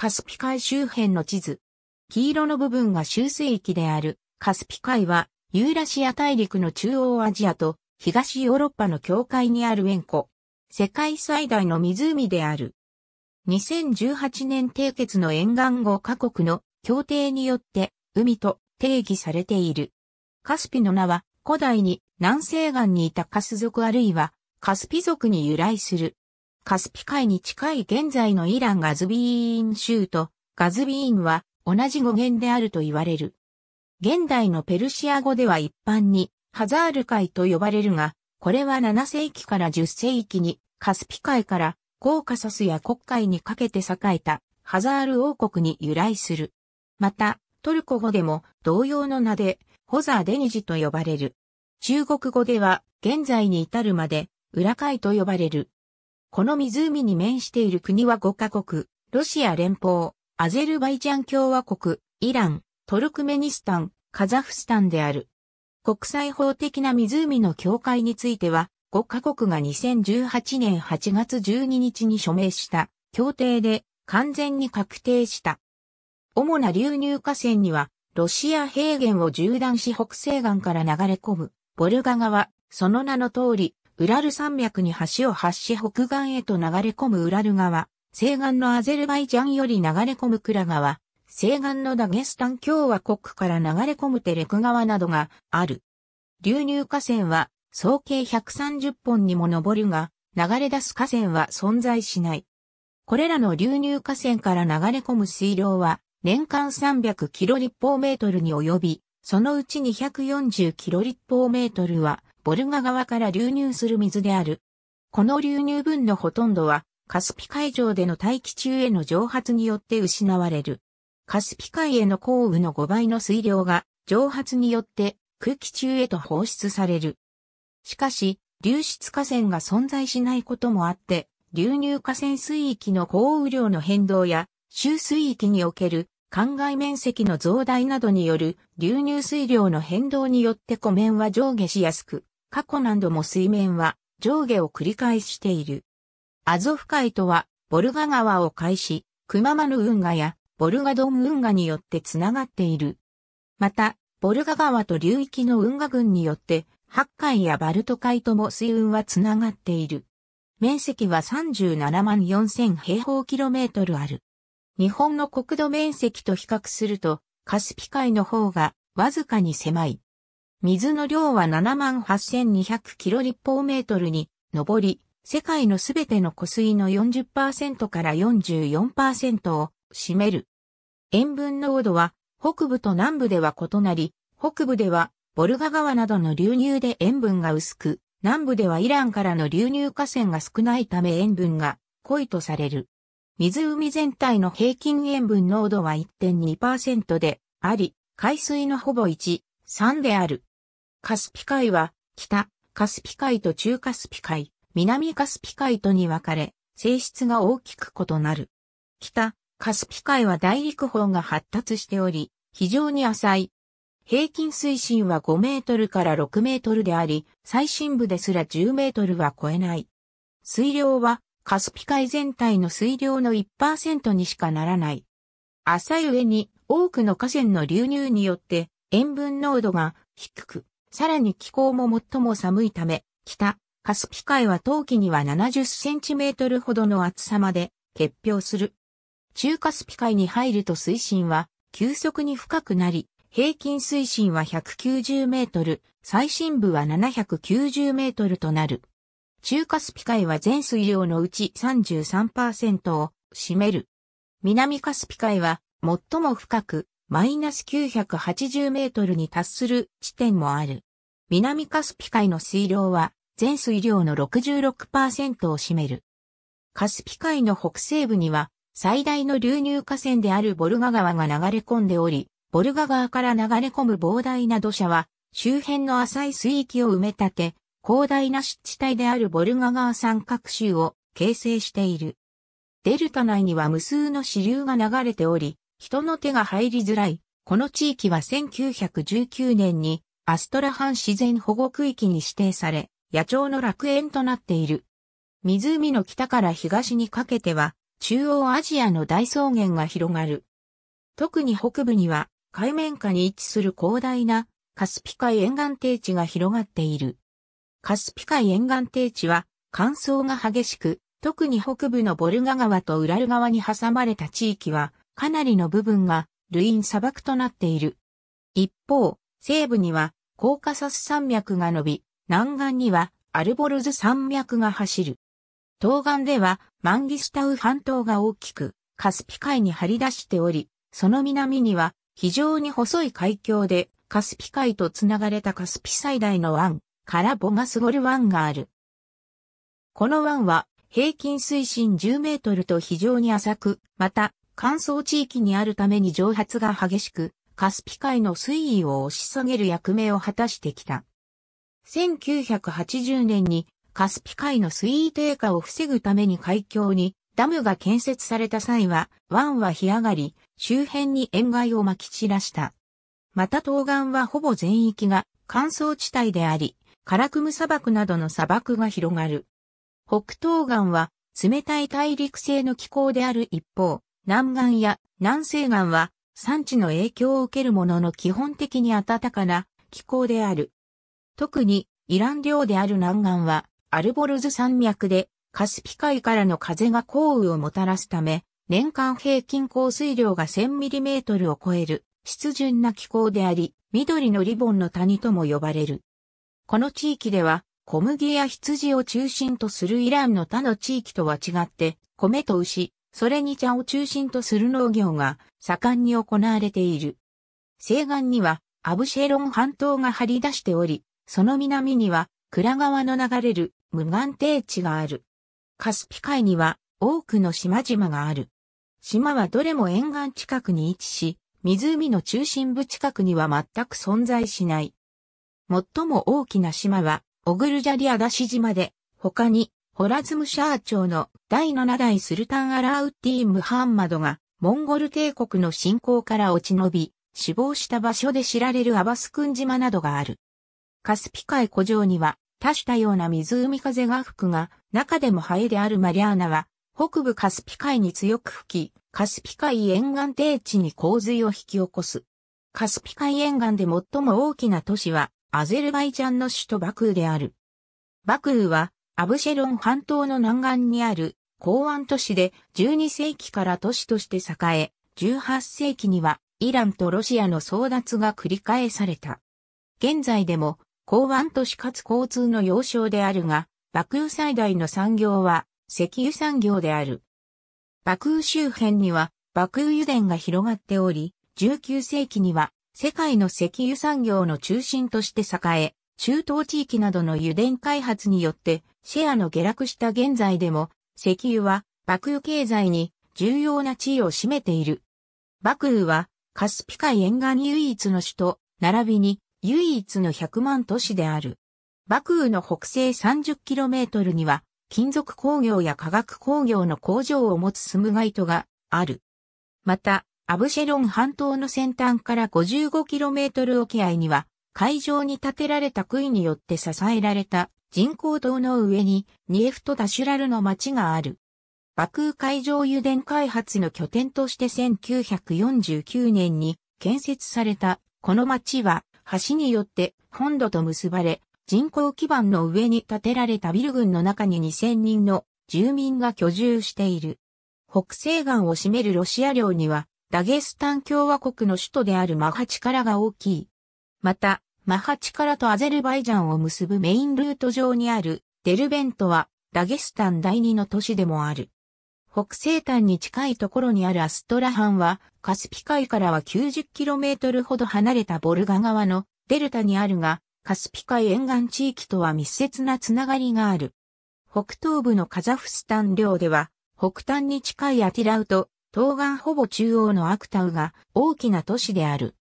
カスピ海周辺の地図。黄色の部分が終水域であるカスピ海はユーラシア大陸の中央アジアと東ヨーロッパの境界にある縁湖。世界最大の湖である。2018年締結の沿岸5カ国の協定によって海と定義されている。カスピの名は古代に南西岸にいたカス族あるいはカスピ族に由来する。カスピ海に近い現在のイランガズビーン州とガズビーンは同じ語源であると言われる。現代のペルシア語では一般にハザール海と呼ばれるが、これは7世紀から10世紀にカスピ海からコーカサスや国海にかけて栄えたハザール王国に由来する。また、トルコ語でも同様の名でホザーデニジと呼ばれる。中国語では現在に至るまで裏海と呼ばれる。この湖に面している国は5カ国、ロシア連邦、アゼルバイジャン共和国、イラン、トルクメニスタン、カザフスタンである。国際法的な湖の境界については、5カ国が2018年8月12日に署名した協定で完全に確定した。主な流入河川には、ロシア平原を縦断し北西岸から流れ込む、ボルガ川、その名の通り、ウラル山脈に橋を発し北岸へと流れ込むウラル川、西岸のアゼルバイジャンより流れ込むクラ川、西岸のダゲスタン共和国から流れ込むテレク川などがある。流入河川は総計130本にも上るが、流れ出す河川は存在しない。これらの流入河川から流れ込む水量は年間300キロ立方メートルに及び、そのうち240キロ立方メートルはボルガ川から流入する水である。この流入分のほとんどは、カスピ海上での大気中への蒸発によって失われる。カスピ海への降雨の5倍の水量が、蒸発によって空気中へと放出される。しかし、流出河川が存在しないこともあって、流入河川水域の降雨量の変動や、周水域における灌漑面積の増大などによる流入水量の変動によって湖面は上下しやすく、過去何度も水面は上下を繰り返している。アゾフ海とは、ボルガ川を介し、クママヌ運河やボルガドン運河によってつながっている。また、ボルガ川と流域の運河群によって、八海やバルト海とも水運はつながっている。面積は37万4000平方キロメートルある。日本の国土面積と比較すると、カスピ海の方がわずかに狭い。水の量は78,200キロ立方メートルに上り、世界のすべての湖水の40%から44%を占める。塩分濃度は北部と南部では異なり、北部ではボルガ川などの流入で塩分が薄く、南部ではイランからの流入河川が少ないため塩分が濃いとされる。湖全体の平均塩分濃度は1.2%であり、海水のほぼ1、3である。カスピ海は、北、カスピ海と中カスピ海、南カスピ海とに分かれ、性質が大きく異なる。北、カスピ海は大陸方が発達しており、非常に浅い。平均水深は5メートルから6メートルであり、最深部ですら10メートルは超えない。水量は、カスピ海全体の水量の1%にしかならない。浅い上に、多くの河川の流入によって、塩分濃度が低く、さらに気候も最も寒いため、北、カスピ海は冬季には70センチメートルほどの厚さまで結氷する。中カスピ海に入ると水深は急速に深くなり、平均水深は190メートル、最深部は790メートルとなる。中カスピ海は全水量のうち33%を占める。南カスピ海は最も深く、マイナス980メートルに達する地点もある。南カスピ海の水量は全水量の66%を占める。カスピ海の北西部には最大の流入河川であるボルガ川が流れ込んでおり、ボルガ川から流れ込む膨大な土砂は周辺の浅い水域を埋め立て、広大な湿地帯であるボルガ川三角州を形成している。デルタ内には無数の支流が流れており、人の手が入りづらい。この地域は1919年にアストラハン自然保護区域に指定され、野鳥の楽園となっている。湖の北から東にかけては、中央アジアの大草原が広がる。特に北部には、海面下に位置する広大なカスピ海沿岸低地が広がっている。カスピ海沿岸低地は乾燥が激しく、特に北部のボルガ川とウラル川に挟まれた地域はかなりの部分がルイン砂漠となっている。一方、西部にはコーカサス山脈が伸び、南岸にはアルボルズ山脈が走る。東岸ではマンギスタウ半島が大きくカスピ海に張り出しており、その南には非常に細い海峡でカスピ海とつながれたカスピ最大の湾カラボガスゴル湾がある。この湾は平均水深10メートルと非常に浅く、また乾燥地域にあるために蒸発が激しく、カスピ海の水位を押し下げる役目を果たしてきた。1980年にカスピ海の水位低下を防ぐために海峡にダムが建設された際は、湾は干上がり、周辺に塩害を撒き散らした。また東岸はほぼ全域が乾燥地帯であり、カラクム砂漠などの砂漠が広がる。北東岸は冷たい大陸性の気候である一方、南岸や南西岸は産地の影響を受けるものの基本的に暖かな気候である。特にイラン領である南岸はアルボルズ山脈でカスピ海からの風が降雨をもたらすため、年間平均降水量が 1000mm を超える湿潤な気候であり、緑のリボンの谷とも呼ばれる。この地域では小麦や羊を中心とするイランの他の地域とは違って、米と牛、それに茶を中心とする農業が盛んに行われている。西岸にはアブシェロン半島が張り出しており、その南には倉川の流れる無岸低地がある。カスピ海には多くの島々がある。島はどれも沿岸近くに位置し、湖の中心部近くには全く存在しない。最も大きな島は、オグルジャリアダシ島で、他にホラズムシャー朝の第7代スルタン・アラウッティ・ムハンマドが、モンゴル帝国の侵攻から落ち延び、死亡した場所で知られるアバスクン島などがある。カスピ海古城には、多種多様な湖風が吹くが、中でもハエであるマリアーナは、北部カスピ海に強く吹き、カスピ海沿岸低地に洪水を引き起こす。カスピ海沿岸で最も大きな都市は、アゼルバイジャンの首都バクーである。バクーは、アブシェロン半島の南岸にある港湾都市で12世紀から都市として栄え、18世紀にはイランとロシアの争奪が繰り返された。現在でも港湾都市かつ交通の要衝であるが、爆ク最大の産業は石油産業である。爆ク周辺には爆ク油田が広がっており、19世紀には世界の石油産業の中心として栄え、中東地域などの油田開発によってシェアの下落した現在でも、石油は、爆油経済に重要な地位を占めている。爆油は、カスピ海沿岸唯一の首都、並びに唯一の100万都市である。爆油の北西 30km には、金属工業や化学工業の工場を持つスムガイトがある。また、アブシェロン半島の先端から 55km 沖合には、海上に建てられた杭によって支えられた人工島の上にニエフト・ダシュラルの町がある。爆風海上油田開発の拠点として1949年に建設されたこの町は橋によって本土と結ばれ人工基盤の上に建てられたビル群の中に2000人の住民が居住している。北西岸を占めるロシア領にはダゲスタン共和国の首都であるマハチカラが大きい。また、マハチカラとアゼルバイジャンを結ぶメインルート上にあるデルベントはダゲスタン第二の都市でもある。北西端に近いところにあるアストラハンはカスピ海からは 90km ほど離れたボルガ川のデルタにあるが、カスピ海沿岸地域とは密接なつながりがある。北東部のカザフスタン領では、北端に近いアティラウと、東岸ほぼ中央のアクタウが大きな都市である。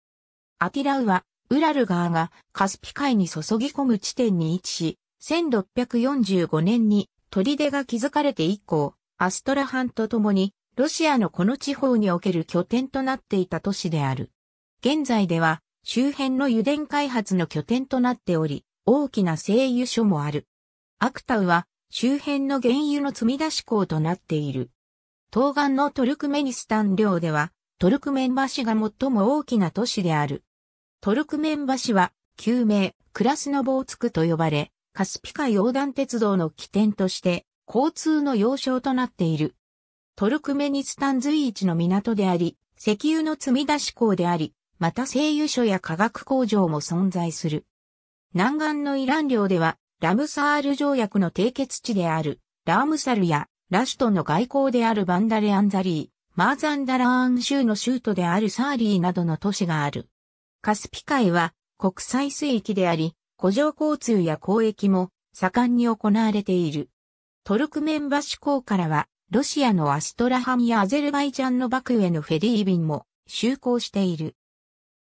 アティラウはウラル川がカスピ海に注ぎ込む地点に位置し、1645年に砦が築かれて以降、アストラハンと共にロシアのこの地方における拠点となっていた都市である。現在では周辺の油田開発の拠点となっており、大きな製油所もある。アクタウは周辺の原油の積み出し港となっている。東岸のトルクメニスタン領では、トルクメン橋が最も大きな都市である。トルクメン橋は、旧名、クラスノボーツクと呼ばれ、カスピ海横断鉄道の起点として、交通の要衝となっている。トルクメニスタン随一の港であり、石油の積み出し港であり、また製油所や化学工場も存在する。南岸のイラン領では、ラムサール条約の締結地である、ラームサルや、ラシュトンの外交であるバンダレアンザリー、マーザンダラーン州の州都であるサーリーなどの都市がある。カスピ海は国際水域であり、古城交通や交易も盛んに行われている。トルクメンバシ港からは、ロシアのアストラハンやアゼルバイジャンのバクへのフェリー便も就航している。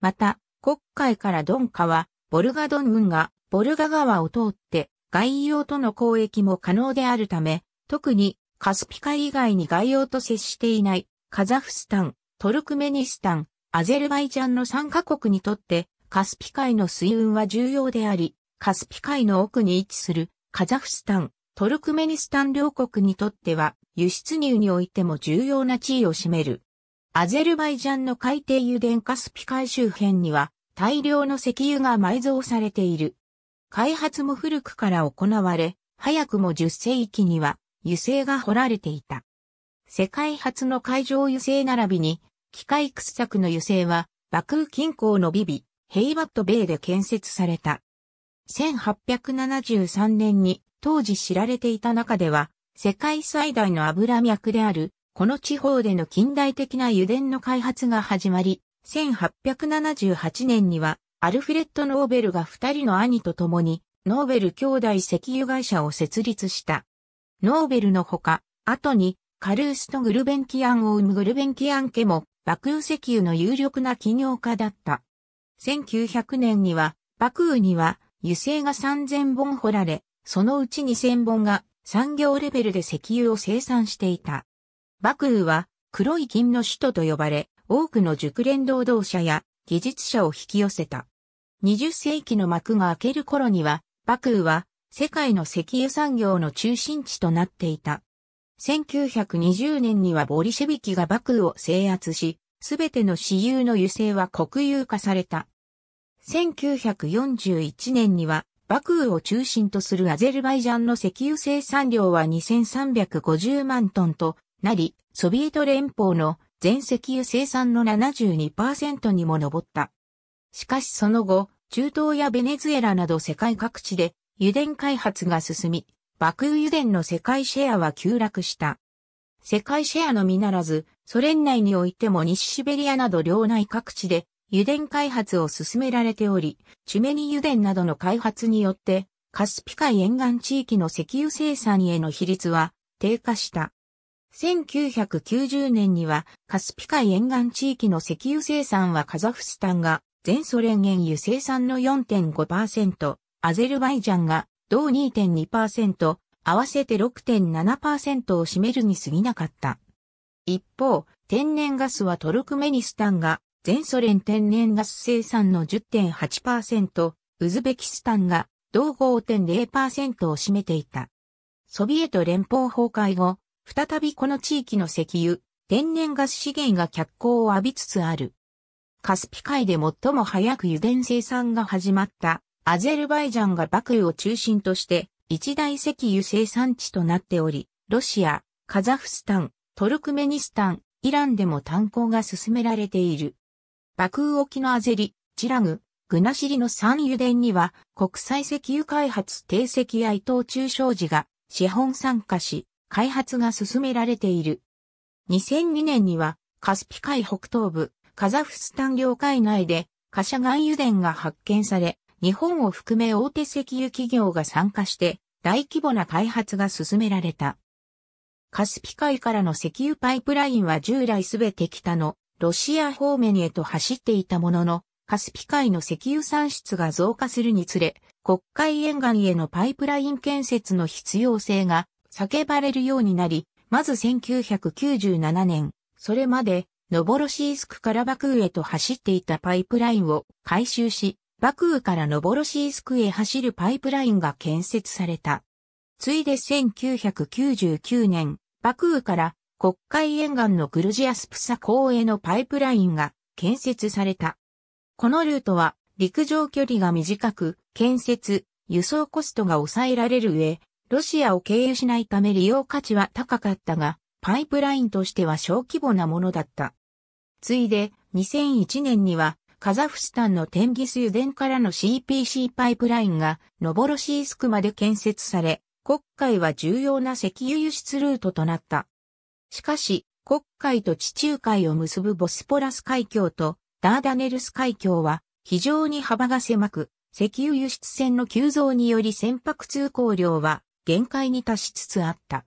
また、黒海からドンカは、ボルガドン軍がボルガ川を通って外洋との交易も可能であるため、特にカスピ海以外に外洋と接していないカザフスタン、トルクメニスタン、アゼルバイジャンの3カ国にとってカスピ海の水運は重要であり、カスピ海の奥に位置するカザフスタン、トルクメニスタン両国にとっては輸出入においても重要な地位を占める。アゼルバイジャンの海底油田カスピ海周辺には大量の石油が埋蔵されている。開発も古くから行われ、早くも10世紀には油性が掘られていた。世界初の海上油性並びに機械掘削の油性は、バクー近郊のビビ、ヘイバットベイで建設された。1873年に当時知られていた中では、世界最大の油脈である、この地方での近代的な油田の開発が始まり、1878年には、アルフレッド・ノーベルが二人の兄と共に、ノーベル兄弟石油会社を設立した。ノーベルのほか、後に、カルースト・グルベンキアンを生むグルベンキアン家も爆雨石油の有力な企業家だった。1900年には、爆雨には油性が3000本掘られ、そのうち2000本が産業レベルで石油を生産していた。爆雨は黒い金の首都と呼ばれ、多くの熟練労働者や技術者を引き寄せた。20世紀の幕が開ける頃には、爆雨は世界の石油産業の中心地となっていた。1920年にはボリシェビキがバクを制圧し、すべての私有の油性は国有化された。1941年には、バクーを中心とするアゼルバイジャンの石油生産量は2350万トンとなり、ソビエト連邦の全石油生産の72%にも上った。しかしその後、中東やベネズエラなど世界各地で油田開発が進み、爆油田の世界シェアは急落した。世界シェアのみならず、ソ連内においても西シベリアなど領内各地で油田開発を進められており、チュメニ油田などの開発によって、カスピ海沿岸地域の石油生産への比率は低下した。1990年にはカスピ海沿岸地域の石油生産はカザフスタンが全ソ連原油生産の4.5%、アゼルバイジャンが同2.2%、合わせて6.7%を占めるに過ぎなかった。一方、天然ガスはトルクメニスタンが全ソ連天然ガス生産の10.8%、ウズベキスタンが同5.0%を占めていた。ソビエト連邦崩壊後、再びこの地域の石油、天然ガス資源が脚光を浴びつつある。カスピ海で最も早く油田生産が始まったアゼルバイジャンがバクーを中心として一大石油生産地となっており、ロシア、カザフスタン、トルクメニスタン、イランでも炭鉱が進められている。バクー沖のアゼリ、チラグ、グナシリの三油田には国際石油開発定石や伊藤忠商事が資本参加し、開発が進められている。2002年にはカスピ海北東部、カザフスタン領海内で、カシャガン油田が発見され、日本を含め大手石油企業が参加して大規模な開発が進められた。カスピ海からの石油パイプラインは従来すべて北のロシア方面へと走っていたものの、カスピ海の石油産出が増加するにつれ、国会沿岸へのパイプライン建設の必要性が叫ばれるようになり、まず1997年、それまで、ノボロシースクからバクーへと走っていたパイプラインを回収し、バクーからノボロシースクへ走るパイプラインが建設された。ついで1999年、バクーから国会沿岸のグルジアスプサ港へのパイプラインが建設された。このルートは陸上距離が短く、建設、輸送コストが抑えられる上、ロシアを経由しないため利用価値は高かったが、パイプラインとしては小規模なものだった。ついで2001年にはカザフスタンのテンギス油田からの CPC パイプラインがノボロシースクまで建設され、国会は重要な石油輸出ルートとなった。しかし、国会と地中海を結ぶボスポラス海峡とダーダネルス海峡は非常に幅が狭く、石油輸出船の急増により船舶通行量は限界に達しつつあった。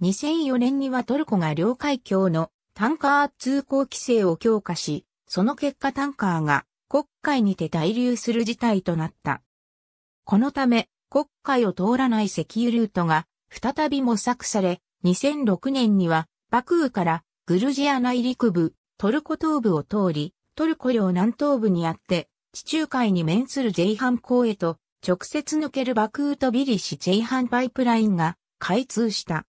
2004年にはトルコが両海峡のタンカー通行規制を強化し、その結果タンカーが国会にて滞留する事態となった。このため、国会を通らない石油ルートが再び模索され、2006年にはバクーからグルジア内陸部、トルコ東部を通り、トルコ領南東部にあって、地中海に面するジェイハン港へと直接抜けるバクーとビリシジェイハンパイプラインが開通した。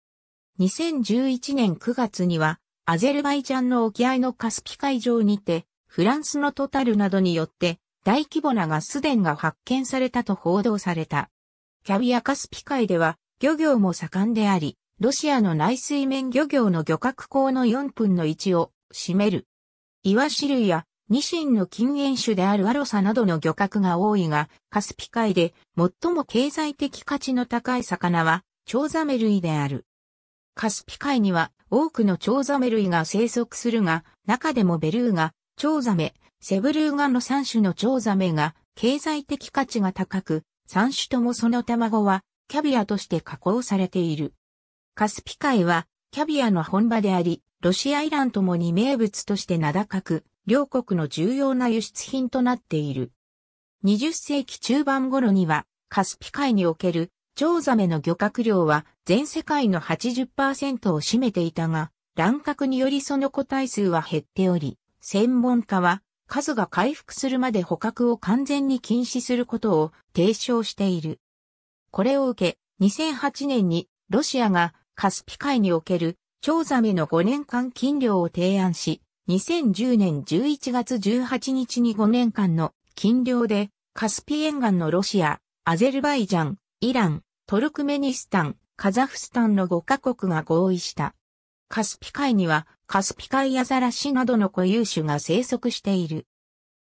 2011年9月にはアゼルバイジャンの沖合のカスピ海上にてフランスのトタルなどによって大規模なガス田が発見されたと報道された。キャビアカスピ海では漁業も盛んであり、ロシアの内水面漁業の漁獲口の4分の1を占める。イワシ類やニシンの禁煙種であるアロサなどの漁獲が多いが、カスピ海で最も経済的価値の高い魚は、チョウザメ類である。カスピ海には多くのチョウザメ類が生息するが、中でもベルーガ、蝶ザメ、セブルーガの3種の蝶ザメが経済的価値が高く、3種ともその卵はキャビアとして加工されている。カスピ海はキャビアの本場であり、ロシアイランともに名物として名高く、両国の重要な輸出品となっている。20世紀中盤頃には、カスピ海における蝶ザメの漁獲量は全世界の80%を占めていたが、乱獲によりその個体数は減っており、専門家は、数が回復するまで捕獲を完全に禁止することを提唱している。これを受け、2008年にロシアがカスピ海におけるウザメの5年間禁漁を提案し、2010年11月18日に5年間の禁漁でカスピ沿岸のロシア、アゼルバイジャン、イラン、トルクメニスタン、カザフスタンの5カ国が合意した。カスピ海にはカスピ海アザラシなどの固有種が生息している。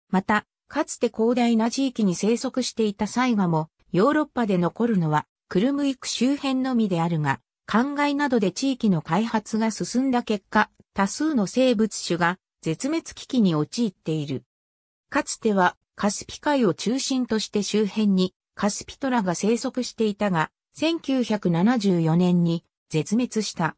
また、かつて広大な地域に生息していたサイガも、ヨーロッパで残るのは、クルムイク周辺のみであるが、灌漑などで地域の開発が進んだ結果、多数の生物種が絶滅危機に陥っている。かつては、カスピ海を中心として周辺にカスピトラが生息していたが、1974年に絶滅した。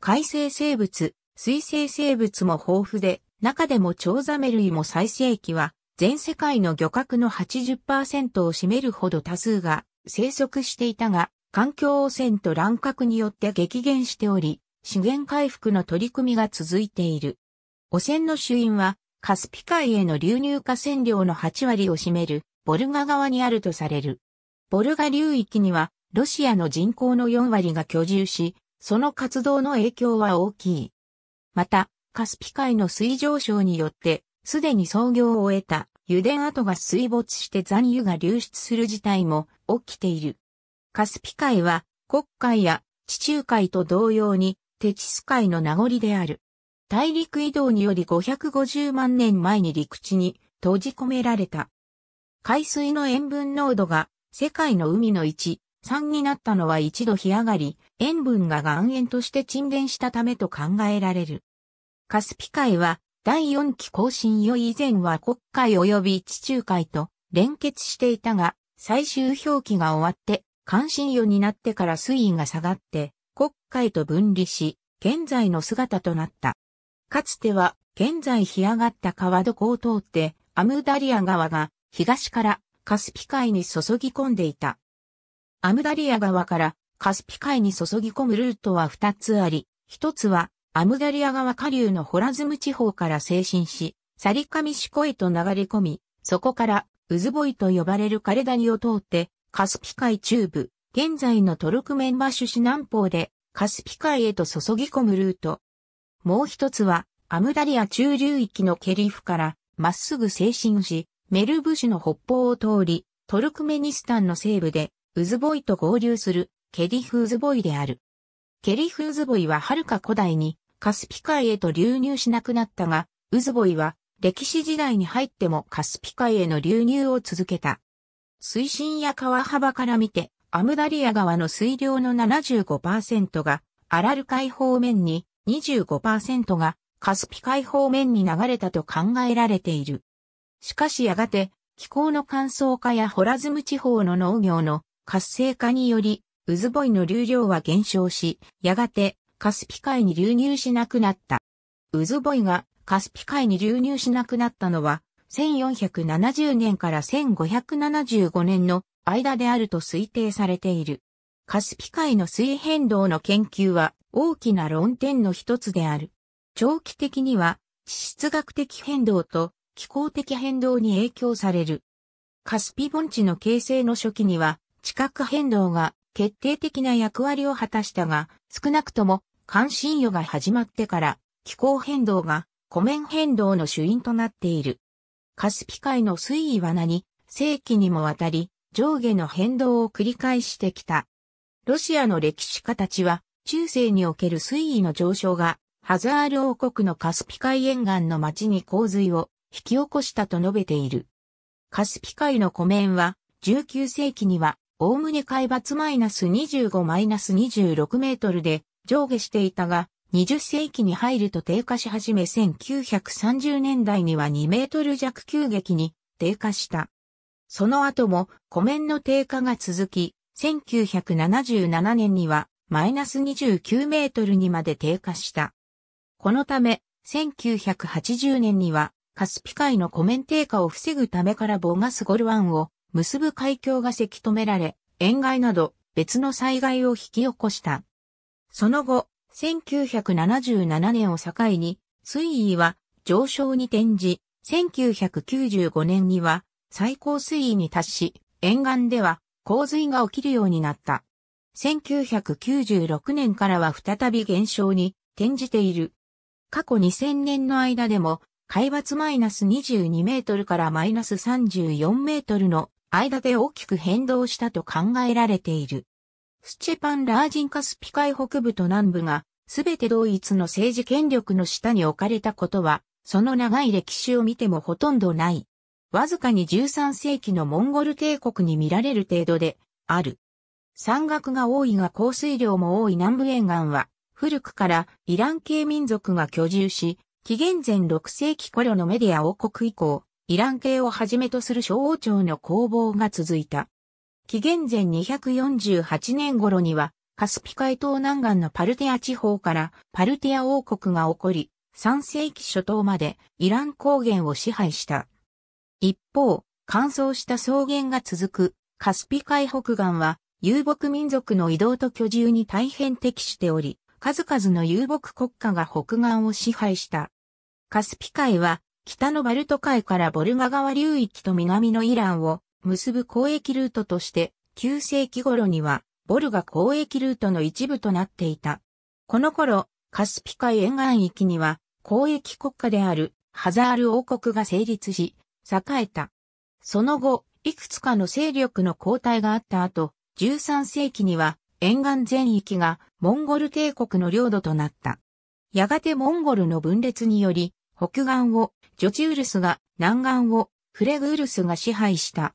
海生生物水生生物も豊富で、中でもチョウザメ類も最盛期は、全世界の漁獲の80%を占めるほど多数が生息していたが、環境汚染と乱獲によって激減しており、資源回復の取り組みが続いている。汚染の主因は、カスピ海への流入河川量の8割を占める、ボルガ側にあるとされる。ボルガ流域には、ロシアの人口の4割が居住し、その活動の影響は大きい。また、カスピ海の水上昇によって、すでに操業を終えた油田跡が水没して残油が流出する事態も起きている。カスピ海は黒海や地中海と同様にテチス海の名残である。大陸移動により550万年前に陸地に閉じ込められた。海水の塩分濃度が世界の海の1、3になったのは一度干上がり、塩分が岩塩として沈殿したためと考えられる。カスピ海は第4期更新よ以前は黒海及び地中海と連結していたが、最終表記が終わって、関心予になってから水位が下がって、黒海と分離し、現在の姿となった。かつては、現在干上がった川床を通って、アムダリア川が東からカスピ海に注ぎ込んでいた。アムダリア川からカスピ海に注ぎ込むルートは二つあり、一つはアムダリア川下流のホラズム地方から精神し、サリカミシコへと流れ込み、そこからウズボイと呼ばれるカレダニを通って、カスピ海中部、現在のトルクメンバシュ市南方でカスピ海へと注ぎ込むルート。もう一つは、アムダリア中流域のケリフからまっすぐ精神し、メルブシュの北方を通り、トルクメニスタンの西部でウズボイと合流するケリフーズボイである。ケリフーズボイは遥か古代にカスピ海へと流入しなくなったが、ウズボイは歴史時代に入ってもカスピ海への流入を続けた。水深や川幅から見て、アムダリア川の水量の75%がアラル海方面に、25%がカスピ海方面に流れたと考えられている。しかしやがて気候の乾燥化やホラズム地方の農業の活性化によりズボイの流量は減少し、やがてカスピ海に流入しなくなった。ズボイがカスピ海に流入しなくなったのは、1470年から1575年の間であると推定されている。カスピ海の水変動の研究は大きな論点の一つである。長期的には地質学的変動と気候的変動に影響される。カスピ盆地の形成の初期には地殻変動が決定的な役割を果たしたが、少なくとも関心与が始まってから気候変動が湖面変動の主因となっている。カスピ海の水位は何世紀にもわたり上下の変動を繰り返してきた。ロシアの歴史家たちは中世における水位の上昇がハザール王国のカスピ海沿岸の町に洪水を引き起こしたと述べている。カスピ海の湖面は19世紀にはおおむね海抜マイナス25マイナス26メートルで上下していたが、20世紀に入ると低下し始め1930年代には2メートル弱急激に低下した。その後も湖面の低下が続き、1977年にはマイナス29メートルにまで低下した。このため、1980年にはカスピ海の湖面低下を防ぐためからボガスゴル湾を結ぶ海峡がせき止められ、塩害など別の災害を引き起こした。その後、1977年を境に、水位は上昇に転じ、1995年には最高水位に達し、沿岸では洪水が起きるようになった。1996年からは再び減少に転じている。過去2000年の間でも海抜マイナス22メートルからマイナス34メートルの間で大きく変動したと考えられている。スチェパン・ラージンカスピ海北部と南部が、すべて同一の政治権力の下に置かれたことは、その長い歴史を見てもほとんどない。わずかに13世紀のモンゴル帝国に見られる程度で、ある。山岳が多いが降水量も多い南部沿岸は、古くからイラン系民族が居住し、紀元前6世紀頃のメディア王国以降、イラン系をはじめとする小王朝の攻防が続いた。紀元前248年頃には、カスピ海東南岸のパルテア地方からパルテア王国が起こり、3世紀初頭までイラン高原を支配した。一方、乾燥した草原が続くカスピ海北岸は遊牧民族の移動と居住に大変適しており、数々の遊牧国家が北岸を支配した。カスピ海は北のバルト海からボルガ川流域と南のイランを結ぶ交易ルートとして、9世紀頃には、ボルガ交易ルートの一部となっていた。この頃、カスピ海沿岸域には、交易国家であるハザール王国が成立し、栄えた。その後、いくつかの勢力の交代があった後、13世紀には沿岸全域がモンゴル帝国の領土となった。やがてモンゴルの分裂により、北岸をジョチウルスが南岸をフレグウルスが支配した。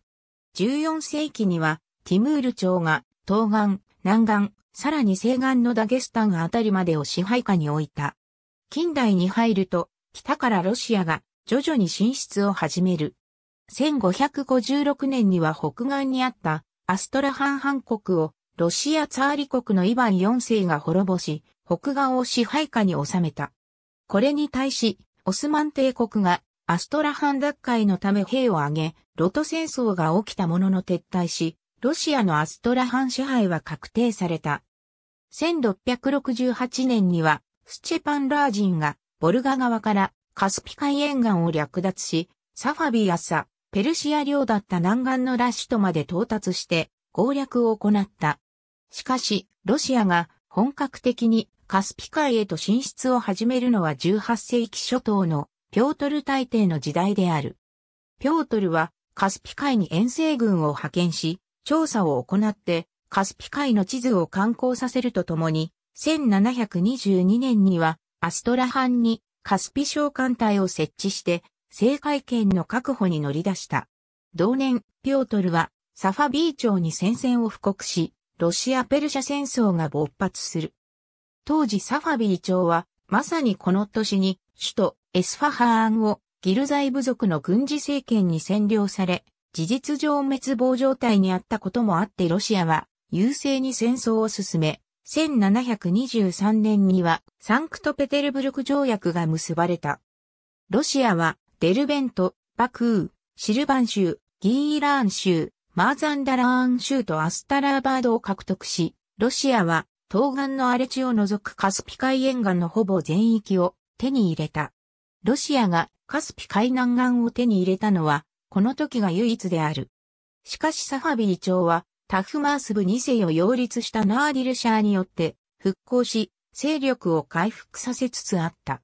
14世紀にはティムール朝が東岸、南岸、さらに西岸のダゲスタンあたりまでを支配下に置いた。近代に入ると北からロシアが徐々に進出を始める。1556年には北岸にあったアストラハン半国をロシアツァーリ国のイヴァン4世が滅ぼし、北岸を支配下に収めた。これに対し、オスマン帝国がアストラハン奪回のため兵を挙げ、ロト戦争が起きたものの撤退し、ロシアのアストラハン支配は確定された。1668年には、スチェパンラージンが、ボルガ側からカスピ海沿岸を略奪し、サファビアサ、ペルシア領だった南岸のラッシュトまで到達して、攻略を行った。しかし、ロシアが本格的にカスピ海へと進出を始めるのは18世紀初頭のピョートル大帝の時代である。ピョートルはカスピ海に遠征軍を派遣し、調査を行ってカスピ海の地図を観光させるとともに、1722年にはアストラハンにカスピ小艦隊を設置して、制海権の確保に乗り出した。同年、ピョートルはサファビー町に戦線を布告し、ロシア・ペルシャ戦争が勃発する。当時サファビー朝は、まさにこの年に、首都エスファハーンをギルザイ部族の軍事政権に占領され、事実上滅亡状態にあったこともあってロシアは優勢に戦争を進め、1723年にはサンクトペテルブルク条約が結ばれた。ロシアはデルベント、バクー、シルバン州、ギーラーン州、マーザンダラーン州とアスタラーバードを獲得し、ロシアは東岸の荒れ地を除くカスピ海沿岸のほぼ全域を手に入れた。ロシアがカスピ海南岸を手に入れたのは、この時が唯一である。しかしサファビー朝は、タフマースブ2世を擁立したナーディルシャーによって復興し、勢力を回復させつつあった。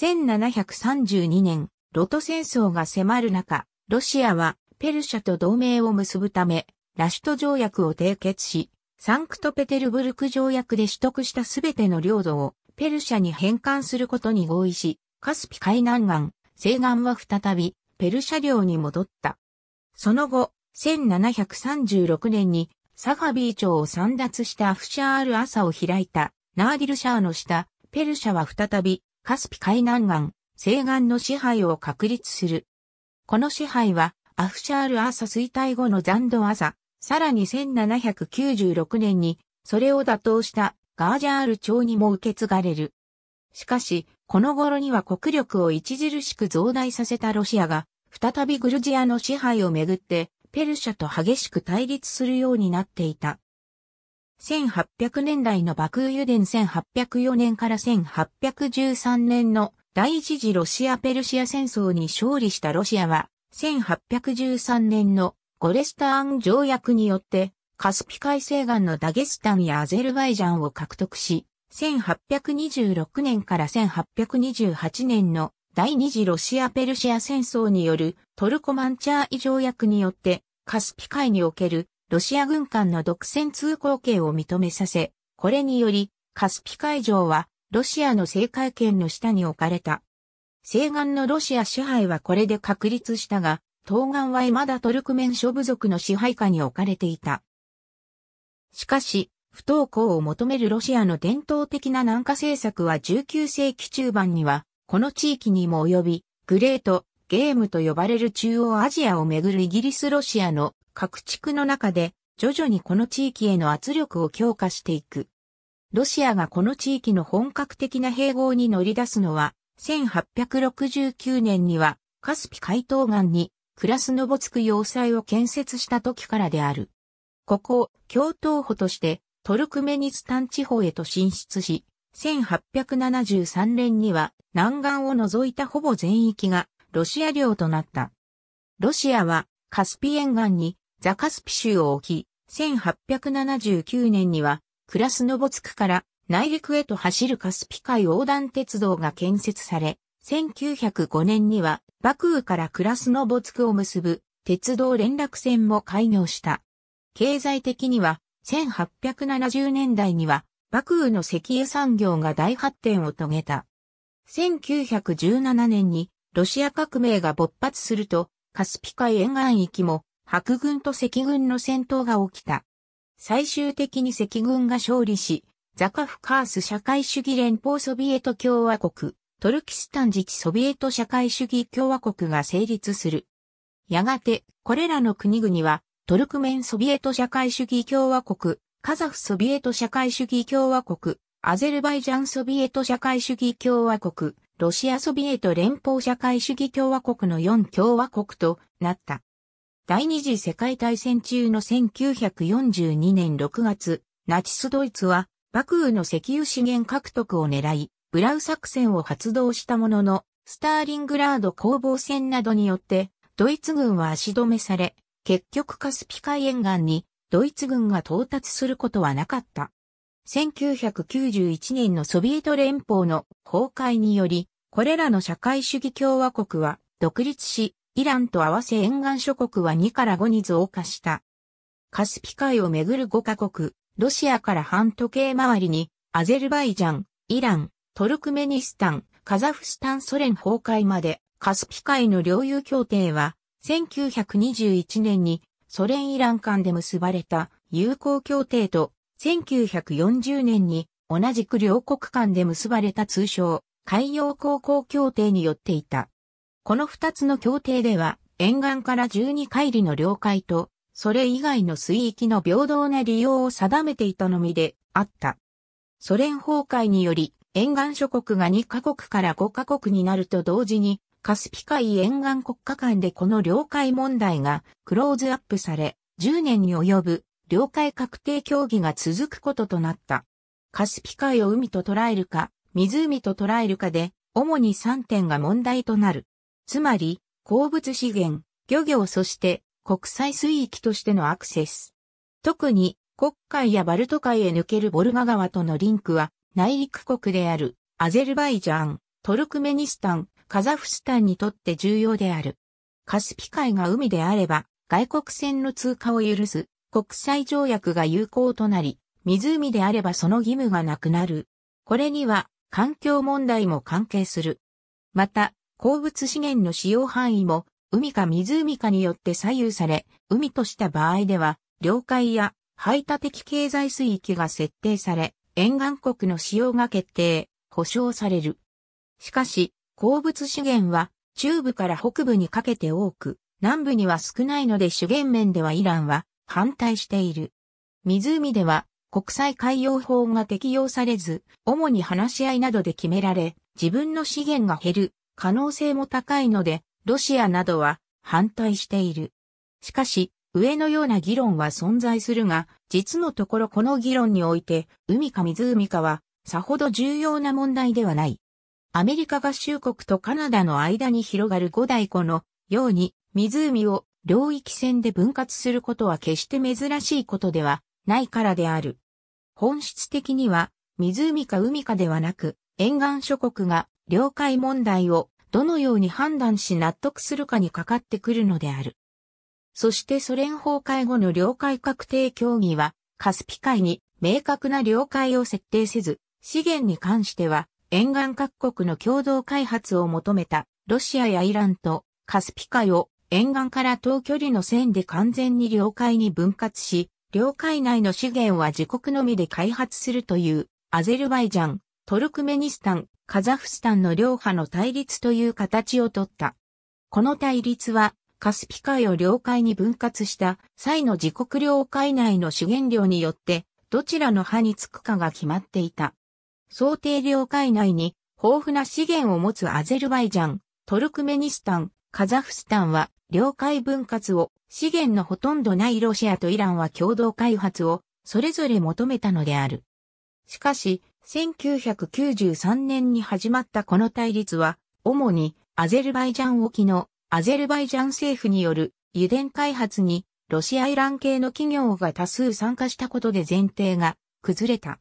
1732年、ロト戦争が迫る中、ロシアはペルシャと同盟を結ぶため、ラシュト条約を締結し、サンクトペテルブルク条約で取得したすべての領土をペルシャに返還することに合意し、カスピ海南岸、西岸は再びペルシャ領に戻った。その後、1736年にサファビー町を散脱したアフシャール朝を開いたナーディルシャーの下、ペルシャは再びカスピ海南岸、西岸の支配を確立する。この支配はアフシャール朝衰退後の残土朝、さらに1796年に、それを打倒したガージャール朝にも受け継がれる。しかし、この頃には国力を著しく増大させたロシアが、再びグルジアの支配をめぐって、ペルシャと激しく対立するようになっていた。1800年代の爆油田1804年から1813年の第一次ロシア・ペルシア戦争に勝利したロシアは、1813年のゴレスターン条約によって、カスピ海西岸のダゲスタンやアゼルバイジャンを獲得し、1826年から1828年の第二次ロシア・ペルシア戦争によるトルコマンチャーイ条約によってカスピ海におけるロシア軍艦の独占通行権を認めさせ、これによりカスピ海上はロシアの政界権の下に置かれた。西岸のロシア支配はこれで確立したが、東岸は未だトルクメン諸部族の支配下に置かれていた。しかし、不登校を求めるロシアの伝統的な南下政策は19世紀中盤には、この地域にも及び、グレート、ゲームと呼ばれる中央アジアをめぐるイギリス・ロシアの各地区の中で、徐々にこの地域への圧力を強化していく。ロシアがこの地域の本格的な併合に乗り出すのは、1869年にはカスピ海東岸にクラスノボツク要塞を建設した時からである。ここを共闘歩としてトルクメニスタン地方へと進出し、1873年には南岸を除いたほぼ全域がロシア領となった。ロシアはカスピ沿岸にザカスピ州を置き、1879年にはクラスノボツクから内陸へと走るカスピ海横断鉄道が建設され、1905年にはバクーからクラスノボツクを結ぶ鉄道連絡船も開業した。経済的には1870年代にはバクーの石油産業が大発展を遂げた。1917年にロシア革命が勃発するとカスピ海沿岸域も白軍と赤軍の戦闘が起きた。最終的に赤軍が勝利し、ザカフカース社会主義連邦ソビエト共和国、トルキスタン自治ソビエト社会主義共和国が成立する。やがて、これらの国々は、トルクメンソビエト社会主義共和国、カザフソビエト社会主義共和国、アゼルバイジャンソビエト社会主義共和国、ロシアソビエト連邦社会主義共和国の4共和国となった。第二次世界大戦中の1942年6月、ナチスドイツは、幕府の石油資源獲得を狙い、ブラウ作戦を発動したものの、スターリングラード攻防戦などによって、ドイツ軍は足止めされ、結局カスピ海沿岸にドイツ軍が到達することはなかった。1991年のソビエト連邦の崩壊により、これらの社会主義共和国は独立し、イランと合わせ沿岸諸国は2から5に増加した。カスピ海をめぐる5カ国、ロシアから半時計回りに、アゼルバイジャン、イラン、トルクメニスタン、カザフスタンソ連崩壊まで、カスピ海の領有協定は、1921年にソ連イラン間で結ばれた友好協定と、1940年に同じく両国間で結ばれた通称、海洋航行協定によっていた。この二つの協定では、沿岸から12海里の領海と、それ以外の水域の平等な利用を定めていたのみであった。ソ連崩壊により、沿岸諸国が2カ国から5カ国になると同時に、カスピ海沿岸国家間でこの領海問題がクローズアップされ、10年に及ぶ領海確定協議が続くこととなった。カスピ海を海と捉えるか、湖と捉えるかで、主に3点が問題となる。つまり、鉱物資源、漁業そして国際水域としてのアクセス。特に、国海やバルト海へ抜けるボルガ川とのリンクは内陸国であるアゼルバイジャン、トルクメニスタン、カザフスタンにとって重要である。カスピ海が海であれば外国船の通過を許す国際条約が有効となり、湖であればその義務がなくなる。これには環境問題も関係する。また、鉱物資源の使用範囲も海か湖かによって左右され、海とした場合では、領海や排他的経済水域が設定され、沿岸国の使用が決定、保障される。しかし、鉱物資源は中部から北部にかけて多く、南部には少ないので資源面ではイランは反対している。湖では国際海洋法が適用されず、主に話し合いなどで決められ、自分の資源が減る可能性も高いので、ロシアなどは反対している。しかし、上のような議論は存在するが、実のところこの議論において、海か湖かは、さほど重要な問題ではない。アメリカ合衆国とカナダの間に広がる五大湖のように、湖を領域線で分割することは決して珍しいことではないからである。本質的には、湖か海かではなく、沿岸諸国が領海問題をどのように判断し納得するかにかかってくるのである。そしてソ連崩壊後の領海確定協議は、カスピ海に明確な領海を設定せず、資源に関しては、沿岸各国の共同開発を求めた、ロシアやイランとカスピ海を沿岸から遠距離の線で完全に領海に分割し、領海内の資源は自国のみで開発するという、アゼルバイジャン、トルクメニスタン、カザフスタンの両派の対立という形をとった。この対立はカスピ海を領海に分割した際の自国領海内の資源量によってどちらの歯につくかが決まっていた。想定領海内に豊富な資源を持つアゼルバイジャン、トルクメニスタン、カザフスタンは領海分割を資源のほとんどないロシアとイランは共同開発をそれぞれ求めたのである。しかし、1993年に始まったこの対立は、主にアゼルバイジャン沖のアゼルバイジャン政府による油田開発にロシアイラン系の企業が多数参加したことで前提が崩れた。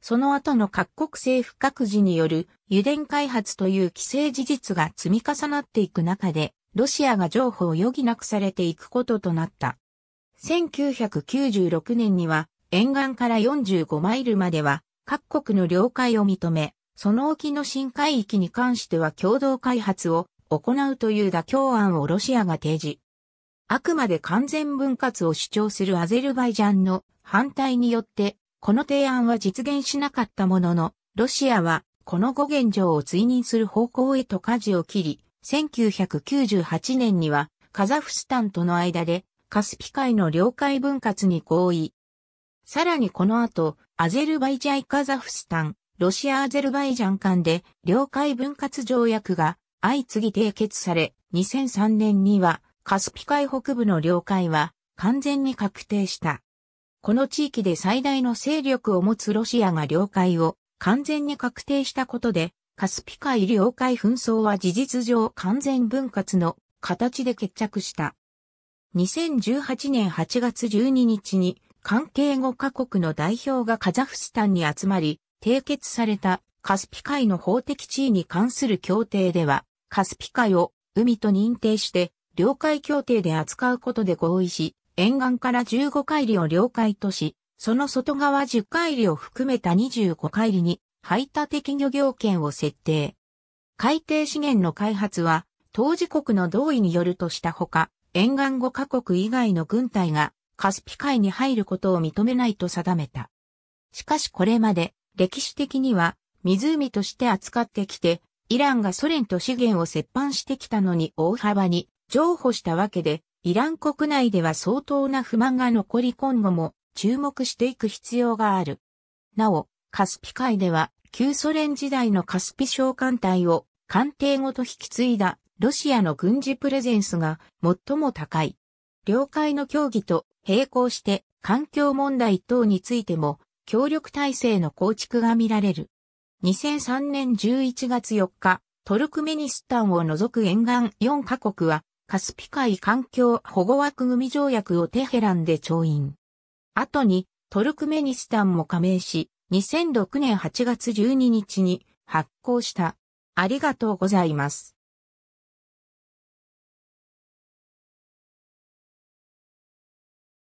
その後の各国政府各自による油田開発という規制事実が積み重なっていく中で、ロシアが譲歩を余儀なくされていくこととなった。1996年には沿岸から45マイルまでは各国の領海を認め、その沖の深海域に関しては共同開発を行うという妥協案をロシアが提示。あくまで完全分割を主張するアゼルバイジャンの反対によって、この提案は実現しなかったものの、ロシアはこの5現状を追認する方向へと舵を切り、1998年にはカザフスタンとの間でカスピ海の領海分割に合意。さらにこの後、アゼルバイジャイカザフスタン、ロシアアゼルバイジャン間で領海分割条約が相次ぎ締結され、2003年にはカスピ海北部の領海は完全に確定した。この地域で最大の勢力を持つロシアが領海を完全に確定したことで、カスピ海領海紛争は事実上完全分割の形で決着した。2018年8月12日に関係5カ国の代表がカザフスタンに集まり、締結されたカスピ海の法的地位に関する協定では、カスピ海を海と認定して、領海協定で扱うことで合意し、沿岸から15海里を領海とし、その外側10海里を含めた25海里に排他的漁業権を設定。海底資源の開発は、当事国の同意によるとしたほか、沿岸5カ国以外の軍隊がカスピ海に入ることを認めないと定めた。しかしこれまで歴史的には湖として扱ってきてイランがソ連と資源を折半してきたのに大幅に譲歩したわけで、イラン国内では相当な不満が残り今後も注目していく必要がある。なお、カスピ海では旧ソ連時代のカスピ小艦隊を艦艇ごと引き継いだロシアの軍事プレゼンスが最も高い。領海の協議と並行して環境問題等についても協力体制の構築が見られる。2003年11月4日、トルクメニスタンを除く沿岸4カ国は、カスピ海環境保護枠組条約をテヘランで調印。後に、トルクメニスタンも加盟し、2006年8月12日に発行した。ありがとうございます。